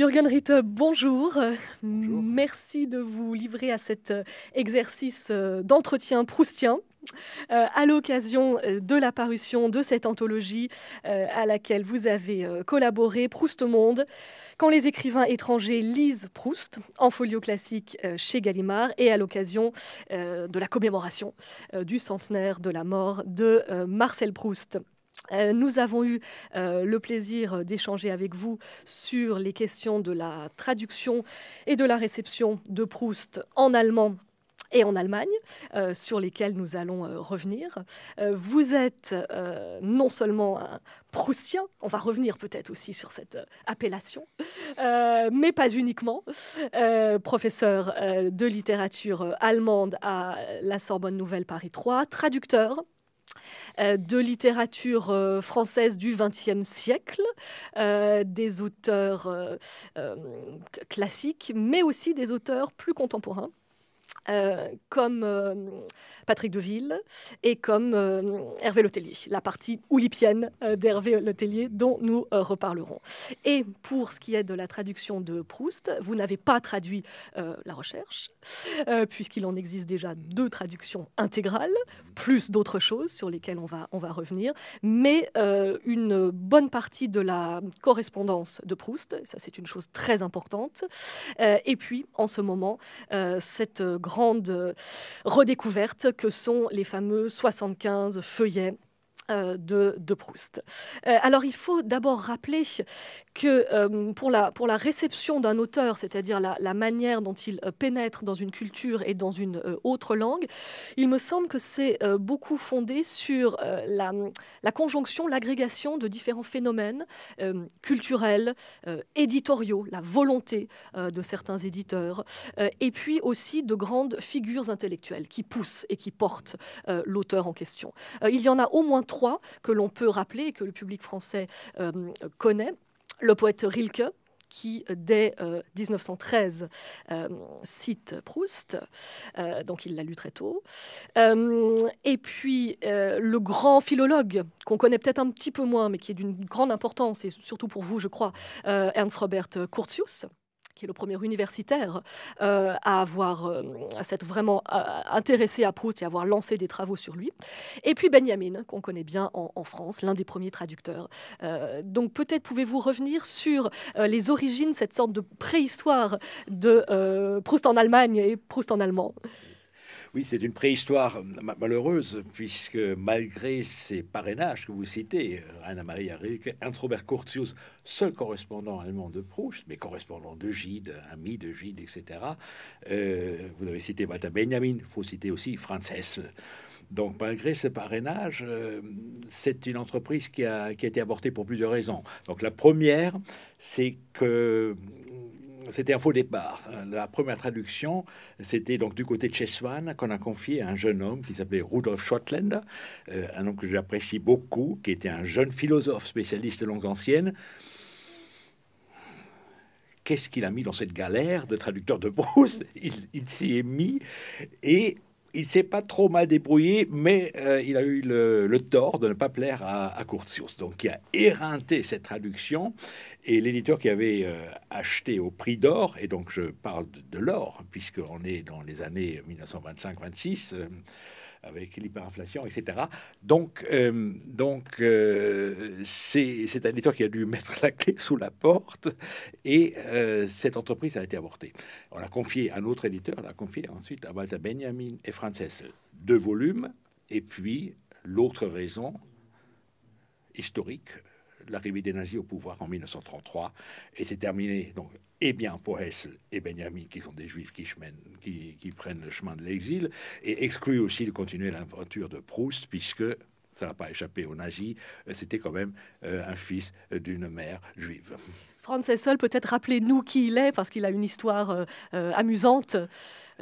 Jürgen Ritter, bonjour. Merci de vous livrer à cet euh, exercice euh, d'entretien proustien. Euh, à l'occasion de la parution de cette anthologie à laquelle vous avez collaboré, Proust au Monde, quand les écrivains étrangers lisent Proust, en folio classique chez Gallimard, et à l'occasion de la commémoration du centenaire de la mort de Marcel Proust. Euh, nous avons eu euh, le plaisir d'échanger avec vous sur les questions de la traduction et de la réception de Proust en allemand et en Allemagne, euh, sur lesquelles nous allons revenir. vous êtes non seulement un Proustien, on va revenir peut-être aussi sur cette appellation, mais pas uniquement, professeur de littérature allemande à la Sorbonne Nouvelle Paris 3, traducteur euh, de littérature euh, française du XXe siècle, euh, des auteurs classiques, mais aussi des auteurs plus contemporains. Euh, comme Patrick euh, Patrick Deville et comme euh, Hervé Letellier, la partie oulipienne d'Hervé Letellier dont nous reparlerons. Et pour ce qui est de la traduction de Proust, vous n'avez pas traduit la recherche, puisqu'il en existe déjà deux traductions intégrales, plus d'autres choses sur lesquelles on va, on va revenir, mais une bonne partie de la correspondance de Proust, ça c'est une chose très importante, et puis en ce moment, cette grandes euh, redécouverte que sont les fameux 75 feuillets euh, de, Proust. Euh, alors il faut d'abord rappeler que euh, pour, la, pour la réception d'un auteur, c'est-à-dire la, manière dont il pénètre dans une culture et dans une autre langue, il me semble que c'est beaucoup fondé sur la, la, conjonction, l'agrégation de différents phénomènes culturels, éditoriaux, la volonté de certains éditeurs, et puis aussi de grandes figures intellectuelles qui poussent et qui portent l'auteur en question. il y en a au moins trois que l'on peut rappeler et que le public français euh, connaît. Le poète Rilke, qui, euh, dès 1913, euh, cite Proust, donc il l'a lu très tôt. et puis le grand philologue, qu'on connaît peut-être un petit peu moins, mais qui est d'une grande importance, et surtout pour vous, je crois, Ernst Robert Curtius qui est le premier universitaire euh, à avoir euh, s'être vraiment euh, intéressé à Proust et à avoir lancé des travaux sur lui. Et puis Benjamin, qu'on connaît bien en France, l'un des premiers traducteurs. donc peut-être pouvez-vous revenir sur les origines, cette sorte de préhistoire de Proust en Allemagne et Proust en allemand. Oui, c'est une préhistoire euh, malheureuse, puisque malgré ces parrainages que vous citez, Rainer-Marie euh, Maria Rilke, Robert Curtius, seul correspondant allemand de Proust, mais correspondant de Gide, ami de Gide, etc. Euh, vous avez cité Walter Benjamin, il faut citer aussi Franz Donc, malgré ces parrainage, c'est une entreprise qui a, qui a été abortée pour plusieurs raisons. Donc, la première, c'est que c'était un faux départ. Euh, la première traduction, c'était donc du côté de Cheswan qu'on a confié à un jeune homme qui s'appelait Rudolf Schottland, euh, un homme que j'apprécie beaucoup, qui était un jeune philosophe spécialiste de langues anciennes. Qu'est-ce qu'il a mis dans cette galère de traducteur de Proust il s'y est mis et il s'est pas trop mal débrouillé, mais euh, il a eu le, tort de ne pas plaire à, à donc qui a éreinté cette traduction. Et l'éditeur qui avait euh, acheté au prix d'or, et donc je parle de, l'or l'or, puisqu'on est dans les années 1925-26, avec l'hyperinflation, etc. Donc, euh, donc euh, c'est un éditeur qui a dû mettre la clé sous la porte et euh, cette entreprise a été avortée. On l'a confié à un autre éditeur, on l'a confié ensuite à Walter Benjamin et Frances. Deux volumes, et puis l'autre raison historique, l'arrivée des nazis au pouvoir en 1933, et c'est terminé. Donc, et eh bien pour et Benjamin, qui sont des juifs qui, prennent le chemin de l'exil, et exclut aussi de continuer l'aventure de Proust, puisque ça n'a pas échappé aux nazis, c'était quand même euh, un fils d'une mère juive. Franz Hessel, peut-être rappelez-nous qui il est, parce qu'il a une histoire euh, euh, amusante euh,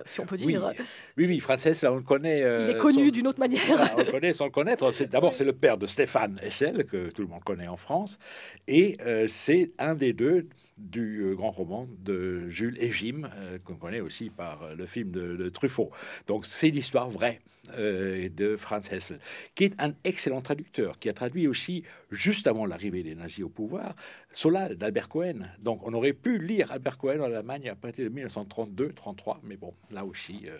si on peut dire. Oui, oui, Franz Hessel, on le connaît. il est connu d'une autre manière. on le connaît sans le connaître. D'abord, c'est le père de Stéphane Hessel, que tout le monde connaît en France. Et c'est un des deux du grand roman de Jules et Jim, qu'on connaît aussi par le film de, de Truffaut. Donc, c'est l'histoire vraie de Franz Hessel, qui est un excellent traducteur, qui a traduit aussi, juste avant l'arrivée des nazis au pouvoir, Solal d'Albert Cohen. Donc on aurait pu lire Albert Cohen en Allemagne à partir de 1932-33, mais bon, là aussi, euh,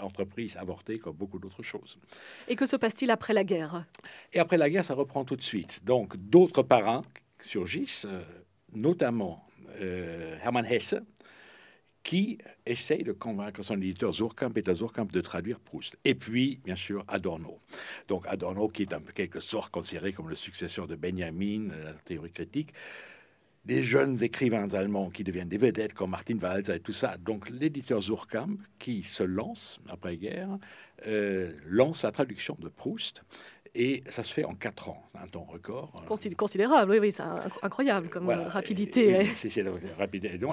entreprise avortée comme beaucoup d'autres choses. Et que se passe-t-il après la guerre Et après la guerre, ça reprend tout de suite. Donc d'autres parrains surgissent, euh, notamment euh, Hermann Hesse, qui essaye de convaincre son éditeur Zurkamp et Zurkamp de traduire Proust. Et puis, bien sûr, Adorno. Donc Adorno, qui est en quelque sorte considéré comme le successeur de Benjamin, euh, la théorie critique, des jeunes écrivains allemands qui deviennent des vedettes comme Martin Walser et tout ça. Donc l'éditeur Zurkamp, qui se lance après-guerre, euh, lance la traduction de Proust. Et ça se fait en quatre ans, un temps record. Hein. Considérable, oui, oui c'est incroyable comme rapidité. C'est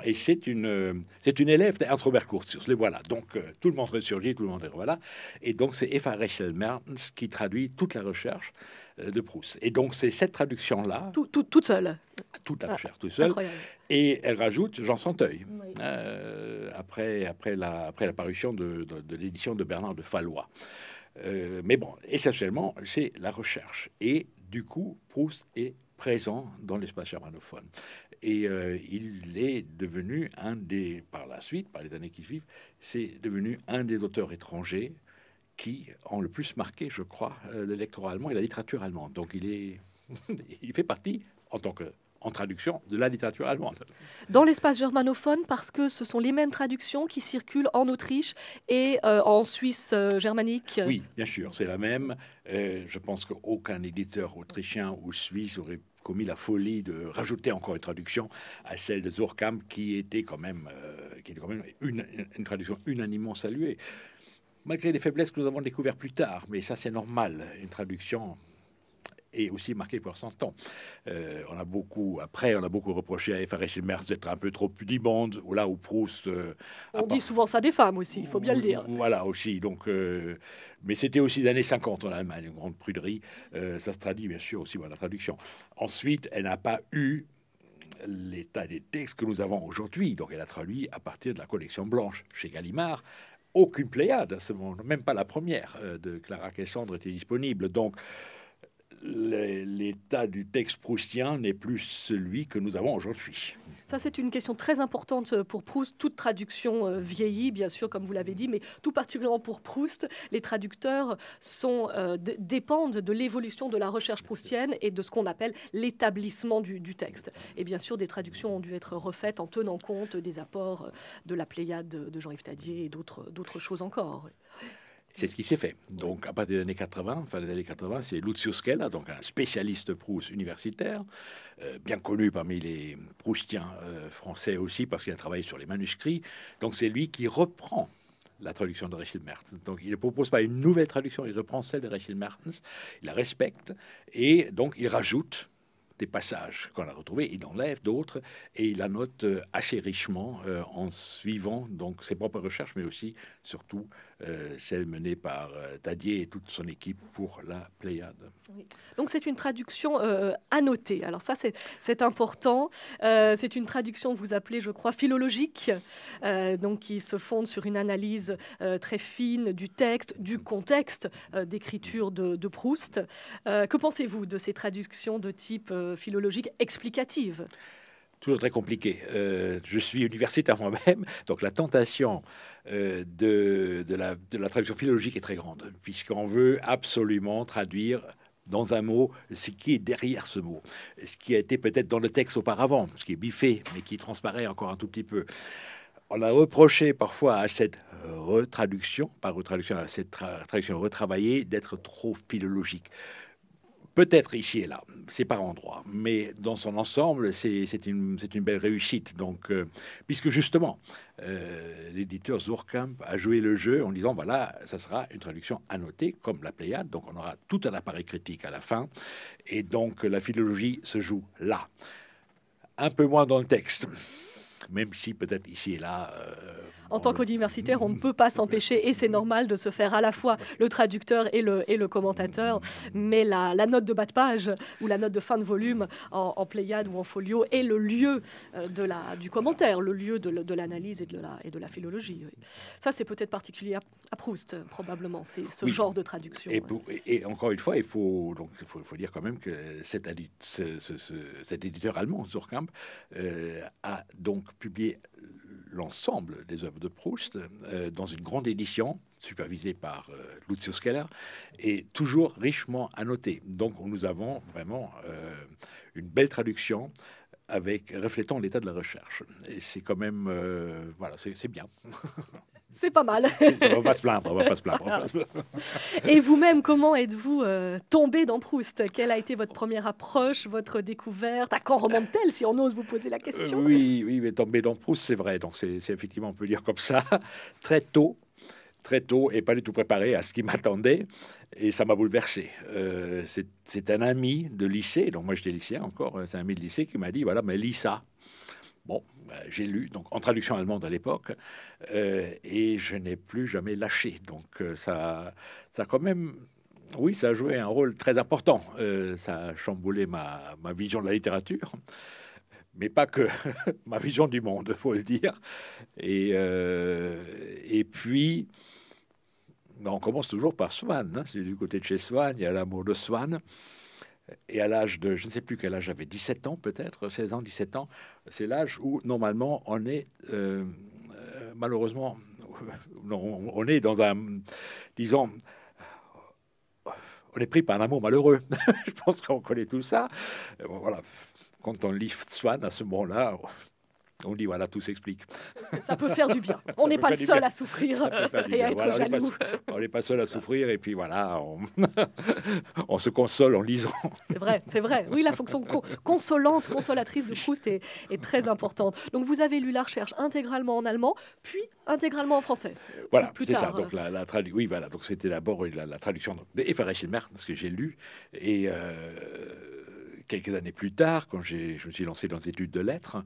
Et c'est une, c'est une élève d'Ernst Robert Kurz. Les voilà. Donc euh, tout le monde ressurgit, tout le monde est voilà. Et donc c'est Eva Rachel Mertens qui traduit toute la recherche euh, de Proust. Et donc c'est cette traduction-là. Tout, toute seule. Toute la ah, recherche, toute seule. Incroyable. Et elle rajoute Jean Santeuil, euh, après, après, la, après parution de, de l'édition de Bernard de Fallois. Euh, mais bon, essentiellement, c'est la recherche. Et du coup, Proust est présent dans l'espace germanophone. Et euh, il est devenu un des, par la suite, par les années qui suivent, c'est devenu un des auteurs étrangers qui ont le plus marqué, je crois, euh, l'électorat allemand et la littérature allemande. Donc il est, il fait partie en tant que en traduction de la littérature allemande. Dans l'espace germanophone, parce que ce sont les mêmes traductions qui circulent en Autriche et euh, en Suisse euh, germanique. Oui, bien sûr, c'est la même. Euh, je pense qu'aucun éditeur autrichien ou suisse aurait commis la folie de rajouter encore une traduction à celle de Zorkam, qui était quand même, une, une traduction unanimement saluée. Malgré les faiblesses que nous avons découvertes plus tard, mais ça c'est normal, une traduction et aussi marqué pour son temps. Euh, on a beaucoup, après, on a beaucoup reproché à chez Merz d'être un peu trop pudibonde, ou là où Proust. Euh, on dit souvent ça des femmes aussi, il faut bien le dire. Voilà aussi. Donc, euh, mais c'était aussi les années 50 en Allemagne, une grande pruderie. ça se traduit bien sûr aussi par la traduction. Ensuite, elle n'a pas eu l'état des textes que nous avons aujourd'hui. Donc, elle a traduit à partir de la collection blanche chez Gallimard aucune Pléiade à ce moment, même pas la première de Clara Cassandre était disponible. Donc l'état du texte proustien n'est plus celui que nous avons aujourd'hui. Ça, c'est une question très importante euh, pour Proust. Toute traduction euh, vieillit, bien sûr, comme vous l'avez dit, mais tout particulièrement pour Proust, les traducteurs sont, euh, dépendent de l'évolution de la recherche proustienne et de ce qu'on appelle l'établissement du, du, texte. Et bien sûr, des traductions ont dû être refaites en tenant compte des apports de la Pléiade de Jean-Yves Tadier et d'autres choses encore. C'est ce qui s'est fait. Donc, à partir des années 80, fin des années 80, c'est Lucio Schella, donc un spécialiste Proust universitaire, euh, bien connu parmi les Proustiens euh, français aussi, parce qu'il a travaillé sur les manuscrits. Donc, c'est lui qui reprend la traduction de Rachel Mertens. Donc, il ne propose pas une nouvelle traduction, il reprend celle de Rachel Mertens, il la respecte, et donc il rajoute des passages qu'on a retrouvés, il enlève d'autres et il la note euh, assez richement euh, en suivant donc ses propres recherches, mais aussi surtout euh, celles menées par Tadier et toute son équipe pour la Pléiade. Donc c'est une traduction annotée. Alors ça c'est important. c'est une traduction vous appelez je crois philologique, donc qui se fonde sur une analyse très fine du texte, du contexte d'écriture de, de, Proust. que pensez-vous de ces traductions de type euh, philologique explicative Toujours très compliqué. Euh, je suis universitaire moi-même, donc la tentation euh, de, la, traduction philologique est très grande, puisqu'on veut absolument traduire dans un mot ce qui est derrière ce mot, ce qui a été peut-être dans le texte auparavant, ce qui est biffé, mais qui transparaît encore un tout petit peu. On a reproché parfois à cette retraduction, par retraduction, à cette traduction retravaillée, d'être trop philologique peut-être ici et là, c'est par endroit. mais dans son ensemble, c'est une, belle réussite. Donc, euh, puisque justement, euh, l'éditeur Zurkamp a joué le jeu en disant voilà, ça sera une traduction annotée comme la Pléiade, donc on aura tout un appareil critique à la fin, et donc la philologie se joue là, un peu moins dans le texte même si peut-être ici et là... Euh, en tant qu'universitaire, on ne peut pas s'empêcher, et c'est normal, de se faire à la fois le traducteur et le, commentateur, mais la, note de bas de page ou la note de fin de volume en, Pléiade ou en folio est le lieu euh, du commentaire, le lieu de, l'analyse et, de la, et de la philologie. Ça, c'est peut-être particulier, à Proust, probablement, c'est ce genre de traduction. Et, et, encore une fois, il faut, donc, faut, faut dire quand même que cet, éditeur allemand, Zurkamp, euh, a donc publié l'ensemble des œuvres de Proust euh, dans une grande édition supervisée par euh, Lucio Skeller et toujours richement annotée. Donc nous avons vraiment euh, une belle traduction avec reflétant l'état de la recherche. Et c'est quand même, euh, voilà, c'est bien. C'est pas mal. on va pas se plaindre, on va pas se plaindre. Ah Et vous-même, comment êtes-vous euh, tombé dans Proust Quelle a été votre première approche, votre découverte À quand remonte-t-elle, si on ose vous poser la question euh, Oui, oui, mais tombé dans Proust, c'est vrai. Donc c'est effectivement, on peut dire comme ça, très tôt très tôt et pas du tout préparé à ce qui m'attendait. Et ça m'a bouleversé. Euh, c'est un ami de lycée, donc moi j'étais lycéen encore, c'est un ami de lycée qui m'a dit voilà, mais lis ça. Bon, ben, j'ai lu, donc en traduction allemande à l'époque, euh, et je n'ai plus jamais lâché. Donc euh, ça, ça quand même, oui, ça a joué un rôle très important. ça a chamboulé ma, vision de la littérature, mais pas que ma vision du monde, faut le dire. Et, et puis, on commence toujours par Swann. Hein. C'est du côté de chez Swann, il y a l'amour de Swann. Et à l'âge de, je ne sais plus quel âge j'avais, 17 ans peut-être, 16 ans, 17 ans, c'est l'âge où normalement on est euh, malheureusement, on, est dans un, disons, on est pris par un amour malheureux. je pense qu'on connaît tout ça. voilà, quand on lit Swann à ce moment-là, on dit voilà, tout s'explique. Ça peut faire du bien. On n'est pas le seul à souffrir et à être jaloux. On n'est pas, seul à souffrir et puis voilà, on, se console en lisant. C'est vrai, c'est vrai. Oui, la fonction consolante, consolatrice de Proust est, très importante. Donc vous avez lu la recherche intégralement en allemand, puis intégralement en français. Voilà, c'est ça. Donc la, la traduction, oui, voilà. Donc c'était d'abord la, la, traduction de parce que j'ai lu et euh, quelques années plus tard, quand je me suis lancé dans les études de lettres.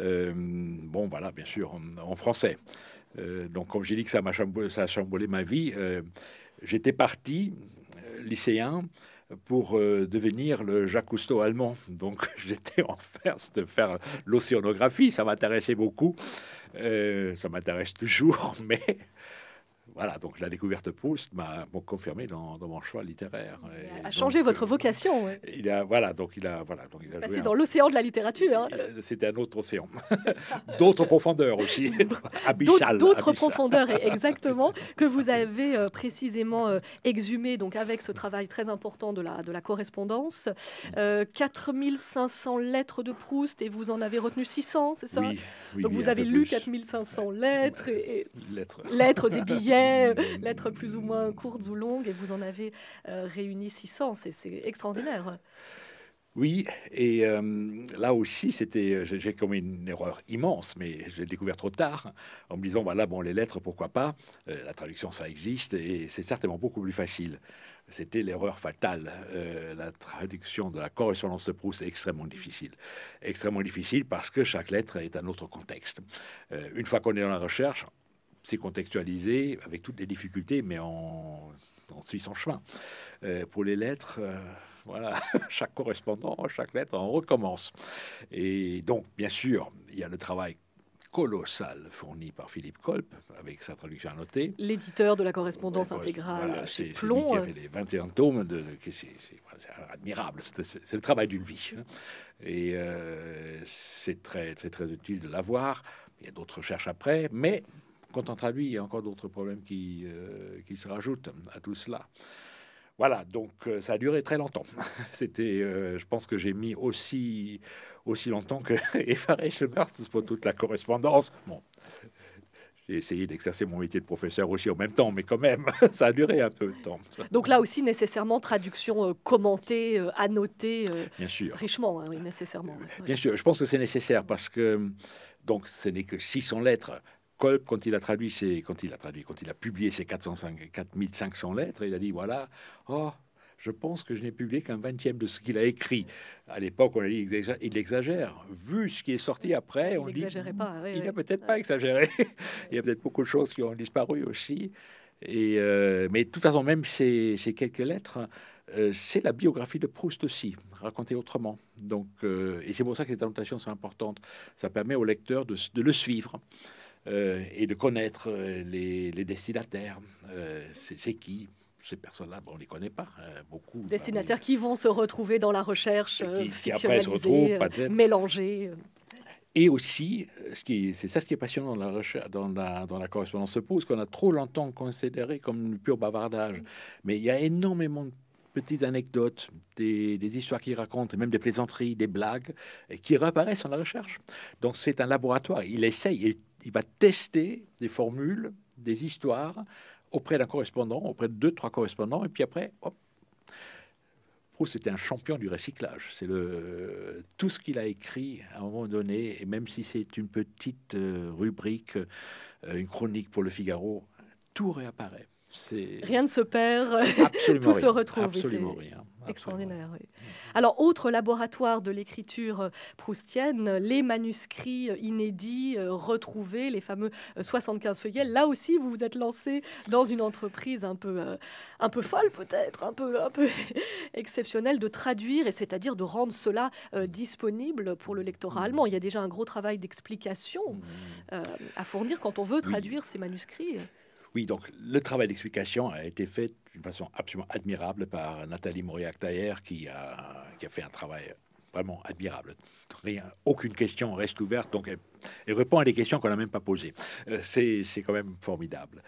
Euh, bon, voilà, bien sûr, en, français. Euh, donc, comme j'ai dit que ça m'a chamboulé, a chamboulé ma vie, euh, j'étais parti, lycéen, pour devenir le Jacques Cousteau allemand. Donc j'étais en face de faire l'océanographie, ça m'intéressait beaucoup, ça m'intéresse toujours, mais voilà, donc la découverte Proust m'a confirmé dans, mon choix littéraire. Il a changé votre euh, vocation. Il a, voilà, donc il a, voilà, donc il a passé dans l'océan de la littérature. Hein. Euh, c'était un autre océan, d'autres profondeurs aussi, abyssales. D'autres profondeurs, exactement, que vous avez euh, précisément exhumé, donc avec ce travail très important de la, de la correspondance. 4500 mm. lettres de Proust et vous en avez retenu 600, c'est ça oui, Donc vous avez lu 4500 lettres et, lettres et billets. lettres plus ou moins courtes ou longues, et vous en avez euh, réuni 600. C'est extraordinaire. Oui, et euh, là aussi, c'était, euh, j'ai commis une erreur immense, mais j'ai découvert trop tard, en me disant, voilà, bah bon, les lettres, pourquoi pas, la traduction, ça existe, et c'est certainement beaucoup plus facile. C'était l'erreur fatale. la traduction de la correspondance de Proust est extrêmement difficile. Extrêmement difficile parce que chaque lettre est un autre contexte. une fois qu'on est dans la recherche, c'est contextualisé avec toutes les difficultés, mais en, on suit son chemin. Euh, pour les lettres, euh, voilà, chaque correspondant, chaque lettre, on recommence. Et donc, bien sûr, il y a le travail colossal fourni par Philippe Kolp avec sa traduction annotée. L'éditeur de la correspondance intégrale voilà, chez Qui a fait les 21 tomes, de, c'est admirable, c'est le travail d'une vie. Hein. Et euh, c'est très, très, très utile de l'avoir. Il y a d'autres recherches après, mais on lui, il y a encore d'autres problèmes qui, euh, qui se rajoutent à tout cela. Voilà, donc euh, ça a duré très longtemps. C'était, euh, je pense que j'ai mis aussi, aussi longtemps que Évariste Schmertz pour toute la correspondance. Bon, j'ai essayé d'exercer mon métier de professeur aussi en même temps, mais quand même, ça a duré un peu de temps. Donc là aussi, nécessairement, traduction commentée, annotée, Bien sûr. richement, hein, oui, nécessairement. Bien sûr, je pense que c'est nécessaire parce que, donc, ce n'est que 600 lettres. Kolb, quand il a traduit c'est quand il a traduit, quand il a publié ses 405, 4500 lettres, il a dit voilà, oh, je pense que je n'ai publié qu'un vingtième de ce qu'il a écrit. À l'époque, on a dit il exagère. Vu ce qui est sorti après, on il dit il n'a peut-être pas exagéré. il y a peut-être beaucoup de choses qui ont disparu aussi. Et euh, mais de toute façon, même ces, quelques lettres, euh, c'est la biographie de Proust aussi, racontée autrement. Donc, euh, et c'est pour ça que les annotations sont importantes. Ça permet au lecteur de, de le suivre. Euh, et de connaître euh, les, destinataires. Euh, c'est qui ces personnes-là, on ne les connaît pas hein, beaucoup. Hein, destinataires qui vont se retrouver dans la recherche qui, après se retrouvent, mélangée. Et aussi, c'est ça ce qui est passionnant dans la, recherche, dans la, correspondance de pause, qu'on a trop longtemps considéré comme du pur bavardage. Mm. Mais il y a énormément de petites anecdotes, des, histoires qu'il raconte, même des plaisanteries, des blagues, et qui réapparaissent dans la recherche. Donc c'est un laboratoire. Il essaye, il, il va tester des formules, des histoires auprès d'un correspondant, auprès de deux, trois correspondants, et puis après, hop, Proust était un champion du recyclage. C'est le tout ce qu'il a écrit à un moment donné, et même si c'est une petite euh, rubrique, euh, une chronique pour Le Figaro, tout réapparaît. Rien ne se perd, tout se retrouve. Absolument rien. Extraordinaire. Alors, autre laboratoire de l'écriture proustienne, les manuscrits inédits euh, retrouvés, les fameux 75 euh, feuillets. Là aussi, vous vous êtes lancé dans une entreprise un peu, euh, un peu folle peut-être, un peu, exceptionnelle de traduire et c'est-à-dire de rendre cela disponible pour le lectorat mm. allemand. Il y a déjà un gros travail d'explication mm. à fournir quand on veut traduire ces manuscrits. Oui, donc le travail d'explication a été fait d'une façon absolument admirable par Nathalie Mauriac-Taillère qui a, qui a fait un travail vraiment admirable. aucune question reste ouverte, donc elle, répond à des questions qu'on n'a même pas posées. Euh, c'est quand même formidable.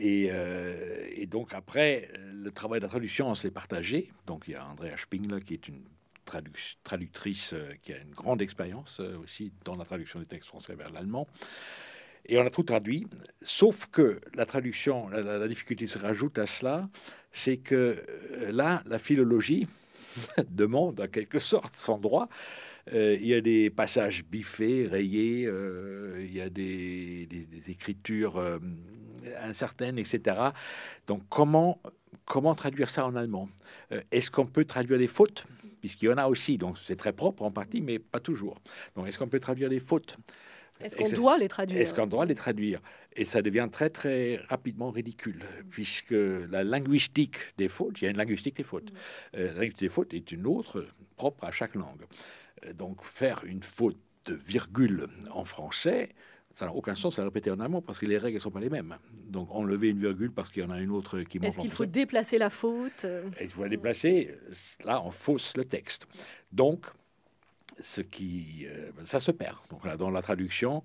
Euh, et, donc après, le travail de la traduction, on s'est partagé. Donc il y a Andrea Spingler qui est une traductrice euh, qui a une grande expérience aussi dans la traduction des textes français vers l'allemand. Et on a tout traduit, sauf que la traduction, la, difficulté se rajoute à cela, c'est que euh, là, la philologie demande en quelque sorte son droit. Euh, il y a des passages biffés, rayés, euh, il y a des, écritures incertaines, etc. Donc comment, comment traduire ça en allemand Est-ce qu'on peut traduire les fautes Puisqu'il y en a aussi, donc c'est très propre en partie, mais pas toujours. Donc est-ce qu'on peut traduire les fautes est-ce qu'on doit les traduire Est-ce qu'on doit les traduire Et ça devient très très rapidement ridicule, puisque la linguistique des fautes, il y a une linguistique des fautes. Mm. Euh, la linguistique des fautes est une autre propre à chaque langue. Euh, donc faire une faute de virgule en français, ça n'a aucun sens à répéter en allemand parce que les règles ne sont pas les mêmes. Donc enlever une virgule parce qu'il y en a une autre qui manque. Est-ce qu'il faut déplacer la faute Il faut la déplacer, là on fausse le texte. Donc ce qui, euh, ça se perd. Donc là, dans la traduction,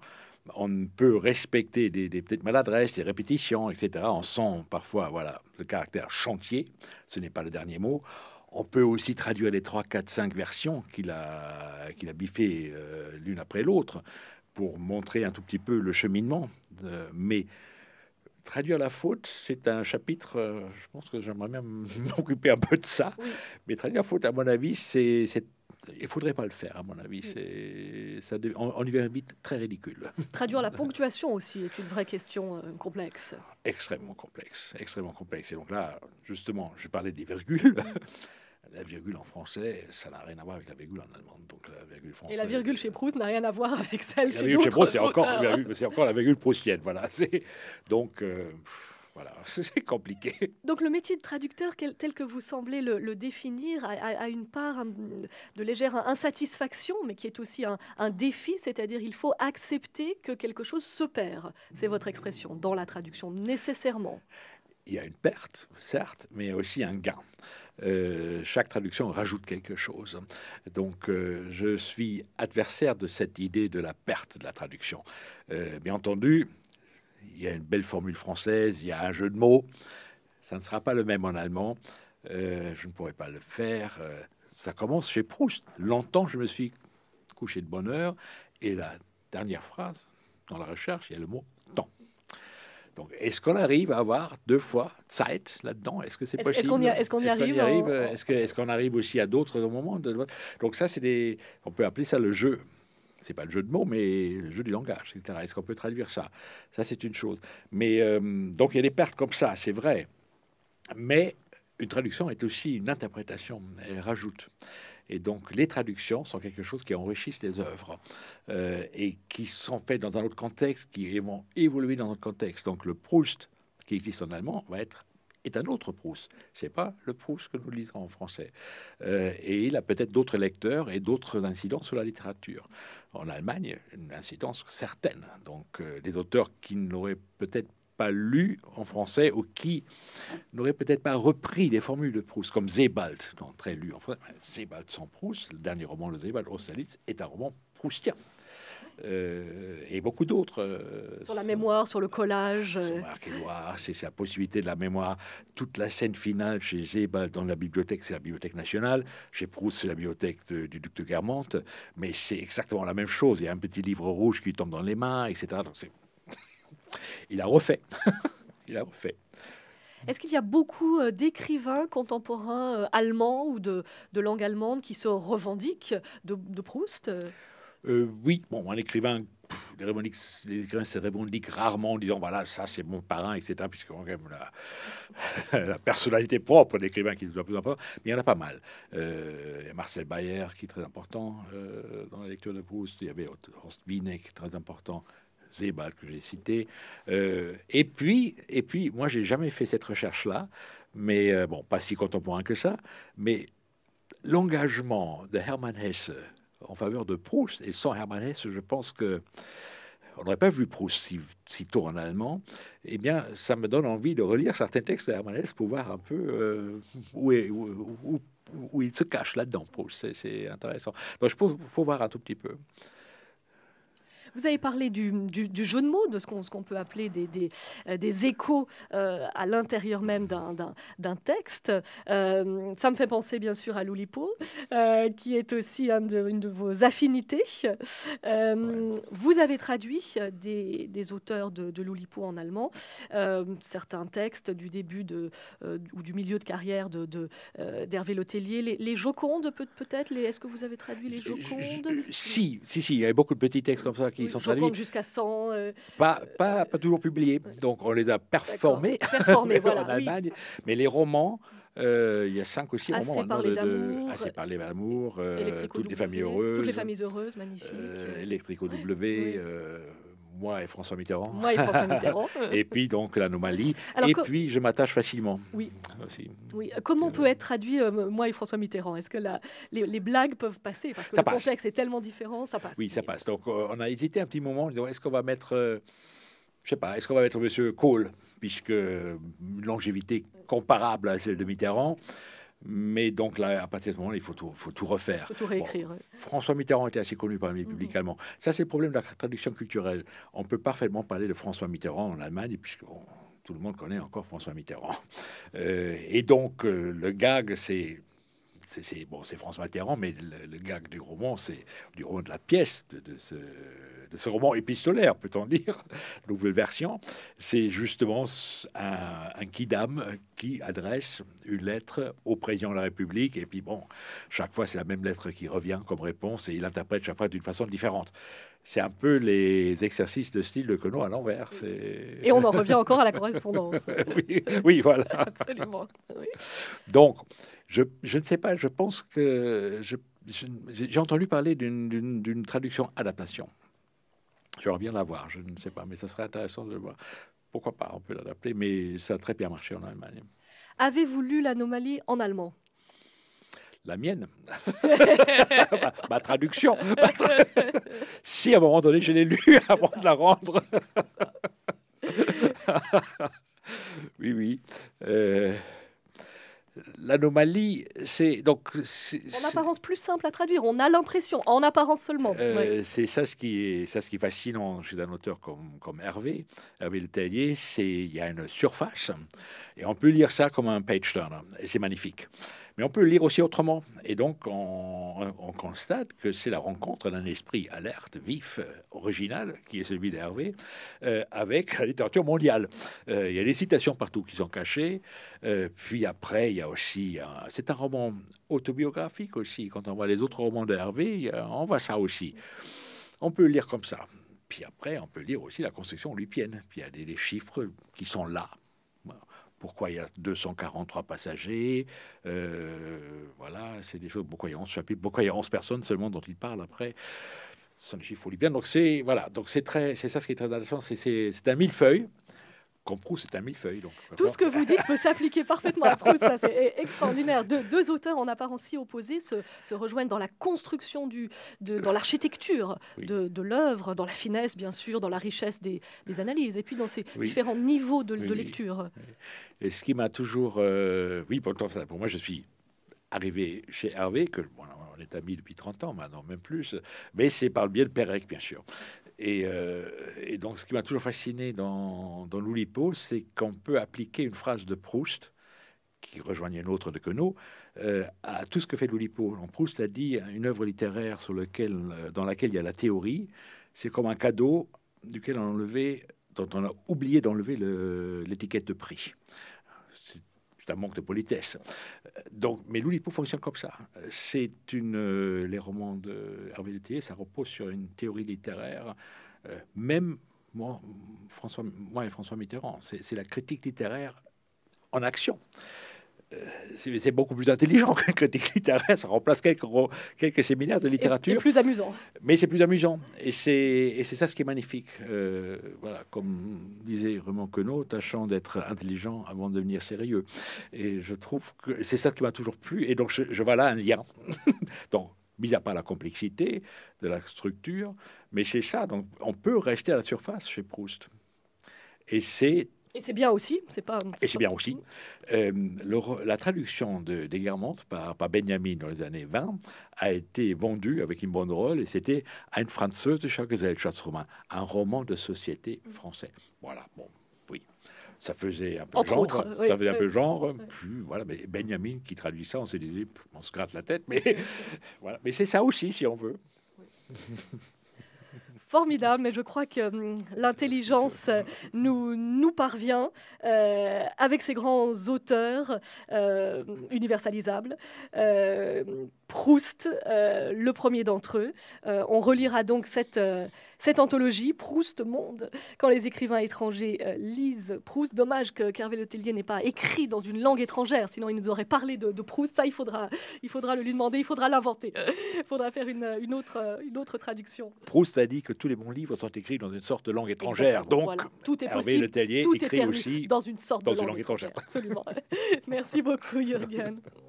on peut respecter des, des, petites maladresses, des répétitions, etc. On sent parfois, voilà, le caractère chantier. Ce n'est pas le dernier mot. On peut aussi traduire les 3, 4, 5 versions qu'il a, qu'il a biffé euh, l'une après l'autre pour montrer un tout petit peu le cheminement. Euh, mais traduire la faute, c'est un chapitre, je pense que j'aimerais même m'occuper un peu de ça. Mais traduire la faute, à mon avis, c'est il faudrait pas le faire, à mon avis. Mm. C'est, ça, on, y vite très ridicule. Traduire la ponctuation aussi est une vraie question euh, complexe. Extrêmement complexe, extrêmement complexe. Et donc là, justement, je parlais des virgules. La virgule en français, ça n'a rien à voir avec la virgule en allemand. Donc la virgule française, Et la virgule chez Proust n'a rien à voir avec celle chez, Proust. C'est encore, c'est encore la virgule proustienne. Voilà. C'est, donc. Euh, voilà, c'est compliqué. Donc le métier de traducteur tel que vous semblez le, définir a, une part de légère insatisfaction, mais qui est aussi un, défi, c'est-à-dire il faut accepter que quelque chose se perd. C'est votre expression dans la traduction, nécessairement. Il y a une perte, certes, mais aussi un gain. Euh, chaque traduction rajoute quelque chose. Donc, euh, je suis adversaire de cette idée de la perte de la traduction. Euh, bien entendu, il y a une belle formule française, il y a un jeu de mots. Ça ne sera pas le même en allemand. Euh, je ne pourrais pas le faire. Euh, ça commence chez Proust. Longtemps, je me suis couché de bonne heure. Et la dernière phrase, dans la recherche, il y a le mot temps. Donc, est-ce qu'on arrive à avoir deux fois Zeit là-dedans Est-ce que c'est possible Est-ce qu'on y, arrive Est-ce qu'on est arrive aussi à d'autres moments Donc, ça, c'est des. On peut appeler ça le jeu c'est pas le jeu de mots, mais le jeu du langage, etc. Est-ce qu'on peut traduire ça Ça, c'est une chose. Mais euh, donc, il y a des pertes comme ça, c'est vrai. Mais une traduction est aussi une interprétation, elle rajoute. Et donc, les traductions sont quelque chose qui enrichissent les œuvres euh, et qui sont faites dans un autre contexte, qui vont évoluer dans un autre contexte. Donc, le Proust qui existe en allemand va être est un autre Proust. C'est pas le Proust que nous lisons en français. Euh, et il a peut-être d'autres lecteurs et d'autres incidences sur la littérature. En Allemagne, une incidence certaine. Donc, des euh, auteurs qui n'auraient peut-être pas lu en français ou qui n'auraient peut-être pas repris les formules de Proust, comme Sebald, très lu en français. Sebald sans Proust, le dernier roman de Sebald, Austerlitz, est un roman proustien. Euh, et beaucoup d'autres. Euh, sur la mémoire, sur le collage. Euh. Marc c'est la possibilité de la mémoire. Toute la scène finale chez Zébal dans la bibliothèque, c'est la bibliothèque nationale. Chez Proust, c'est la bibliothèque du duc de Guermantes. Mais c'est exactement la même chose. Il y a un petit livre rouge qui tombe dans les mains, etc. Il a refait. Il a refait. Est-ce qu'il y a beaucoup d'écrivains contemporains allemands ou de, langue allemande qui se revendiquent de Proust euh, oui, bon, un écrivain, les, écrivains se revendiquent rarement en disant voilà, ça c'est mon parrain, etc., puisqu'on a la, la, personnalité propre d'écrivain l'écrivain qui est doit plus important, mais il y en a pas mal. Euh, il y a Marcel Bayer qui est très important euh, dans la lecture de Proust, il y avait Horst Wienek, très important. Zébal que j'ai cité. et puis, et puis, moi, j'ai jamais fait cette recherche-là, mais bon, pas si contemporain que ça. Mais l'engagement de Hermann Hesse en faveur de Proust. Et sans Hermann je pense que on n'aurait pas vu Proust si, tôt en allemand, eh bien, ça me donne envie de relire certains textes d'Hermann Hesse pour voir un peu euh, où, il se cache là-dedans, Proust. C'est intéressant. Donc, je pense faut voir un tout petit peu. Vous avez parlé du, jeu de mots, de ce qu'on peut appeler des, euh, échos euh, à l'intérieur même d'un texte. Euh, ça me fait penser bien sûr à Loulipo, qui est aussi une de vos affinités. Vous avez traduit des, auteurs de, de Loulipo en allemand, certains textes du début de, ou du milieu de carrière d'Hervé de, les, Jocondes peut-être, est-ce que vous avez traduit les Jocondes si, si, si, il y avait beaucoup de petits textes comme ça qui, qui sont traduits. jusqu'à 100. Euh, euh, pas, pas, pas, toujours publiés. Donc on les a performés, performés voilà, en Allemagne. Oui. Mais les romans, euh, il y a 5 ou six Assez romans hein, parlé d'amour. Assez parlé d'amour. Euh, toutes w, les familles heureuses. Toutes les familles heureuses, magnifique. Electrico euh, ouais. W. Euh, moi et François Mitterrand. Moi et François Mitterrand. et puis donc l'anomalie. Et puis je m'attache facilement. Oui. Aussi. Euh, oui. Comment euh, peut être traduit euh, moi et François Mitterrand Est-ce que la, les, blagues peuvent passer Parce que le contexte est tellement différent, ça passe. Oui, ça passe. Donc on a hésité un petit moment. Est-ce qu'on va mettre, je je sais pas, est-ce qu'on va mettre Monsieur Cole, puisque longévité comparable à celle de Mitterrand mais donc là, à partir de ce moment-là, il faut tout, faut tout refaire. tout réécrire. François Mitterrand était assez connu parmi les mhm. publics allemand. allemands. Ça, c'est le problème de la traduction culturelle. On peut parfaitement parler de François Mitterrand en Allemagne, puisque tout le monde connaît encore François Mitterrand. Euh, et donc, euh, le gag, c'est c'est bon, c'est François Mitterrand, mais le, gag du roman, c'est du roman de la pièce de ce ce roman épistolaire, peut-on dire, nouvelle version, c'est justement un, un quidam qui adresse une lettre au président de la République. Et puis bon, chaque fois, c'est la même lettre qui revient comme réponse et il interprète chaque fois d'une façon différente. C'est un peu les exercices de style de Queneau à l'envers. Et on en revient encore à la correspondance. oui, oui, voilà. Absolument. Donc, je, je, ne sais pas, je pense que j'ai entendu parler d'une traduction adaptation. Je bien la voir, je ne sais pas, mais ça serait intéressant de le voir. Pourquoi pas, on peut l'adapter, mais ça a très bien marché en Allemagne. Avez-vous lu l'anomalie en allemand la mienne, ma, traduction. si à un moment donné je l'ai lu avant de la rendre. oui, oui. Euh l'anomalie, c'est donc. En apparence plus simple à traduire, on a l'impression, en apparence seulement. Euh, c'est ça ce qui est ce qui fascinant chez un auteur comme, Hervé, Hervé Le Tellier, c'est il y a une surface et on peut lire ça comme un page turner et c'est magnifique. Mais on peut le lire aussi autrement. Et donc, on, constate que c'est la rencontre d'un esprit alerte, vif, euh, original, qui est celui d'Hervé, euh, avec la littérature mondiale. Euh, il y a des citations partout qui sont cachées. puis après, il y a aussi... c'est un roman autobiographique aussi. Quand on voit les autres romans d'Hervé, on voit ça aussi. On peut le lire comme ça. Puis après, on peut lire aussi la construction lupienne. Puis il y a des chiffres qui sont là, pourquoi il y a 243 passagers euh, Voilà, c'est des choses. Pourquoi il y a 11 chapitres Pourquoi il y a 11 personnes seulement dont il parle après Ce sont des bien. Donc c'est voilà, donc c'est très, c'est ça ce qui est très intéressant. c'est, c'est un millefeuille comme c'est est un millefeuille. Donc, Tout ce que vous dites peut s'appliquer parfaitement à Proust, ça c'est e- extraordinaire. De, deux auteurs en apparence si opposés se, rejoignent dans la construction, du, de, dans l'architecture de, l'œuvre, dans la finesse bien sûr, dans la richesse des, analyses, et puis dans ces différents niveaux de, lecture. Et ce qui m'a toujours... Euh, oui, pourtant, ça, pour moi, je suis arrivé chez Hervé, que bon, on est amis depuis 30 ans maintenant, même plus, mais c'est par le biais de Pérec, bien sûr. Euh, et, donc, ce qui m'a toujours fasciné dans, l'Oulipo, c'est qu'on peut appliquer une phrase de Proust, qui rejoignait une autre de Queneau, euh, à tout ce que fait l'Oulipo. Proust a dit une œuvre littéraire euh, dans laquelle il y a la théorie, c'est comme un cadeau duquel dont on a oublié d'enlever l'étiquette de prix c'est un manque de politesse. Euh, donc, mais l'Oulipo fonctionne comme ça. C'est une, euh, les romans de Hervé Letellier, ça repose sur une théorie littéraire, euh, même moi, François, moi et François Mitterrand, c'est la critique littéraire en action. Euh, c'est beaucoup plus intelligent que critique littéraire. Ça remplace quelques, quelques séminaires de littérature. C'est plus amusant. Mais c'est plus amusant. Et c'est ça ce qui est magnifique. Euh, voilà, comme disait Raymond Queneau, tâchant d'être intelligent avant de devenir sérieux. Et je trouve que c'est ça qui m'a toujours plu. Et donc, je, vois là un lien. donc, mis à part la complexité de la structure, mais c'est ça. Donc, on peut rester à la surface chez Proust. Et c'est et c'est bien aussi, c'est pas. Et c'est bien aussi. Euh, la traduction de, des Guermantes par, par Benjamin dans les années 20 a été vendue avec une bonne rôle et c'était Ein französischer Gesellschaftsroman, un roman de société mm. français. Voilà, bon, oui. Ça faisait un peu genre. un peu genre. Puis, voilà, mais Benjamin qui traduit ça, on se disait, on se gratte la tête, mais voilà. Mais c'est ça aussi, si on veut. formidable, mais je crois que hum, l'intelligence euh, nous, parvient euh, avec ces grands auteurs euh, universalisables. Proust, euh, le premier d'entre eux. Euh, on relira donc cette, euh, cette anthologie, Proust Monde, quand les écrivains étrangers lisent Proust. Dommage que Hervé Le n'ait pas écrit dans une langue étrangère, sinon il nous aurait parlé de, Proust. Ça, il faudra, il faudra le lui demander, il faudra l'inventer. Il faudra faire une, une, autre, une autre traduction. Proust a dit que tous les bons livres sont écrits dans une sorte de langue étrangère. donc, tout est Hervé écrit aussi dans une sorte de langue, étrangère. Absolument. Merci beaucoup, Jürgen.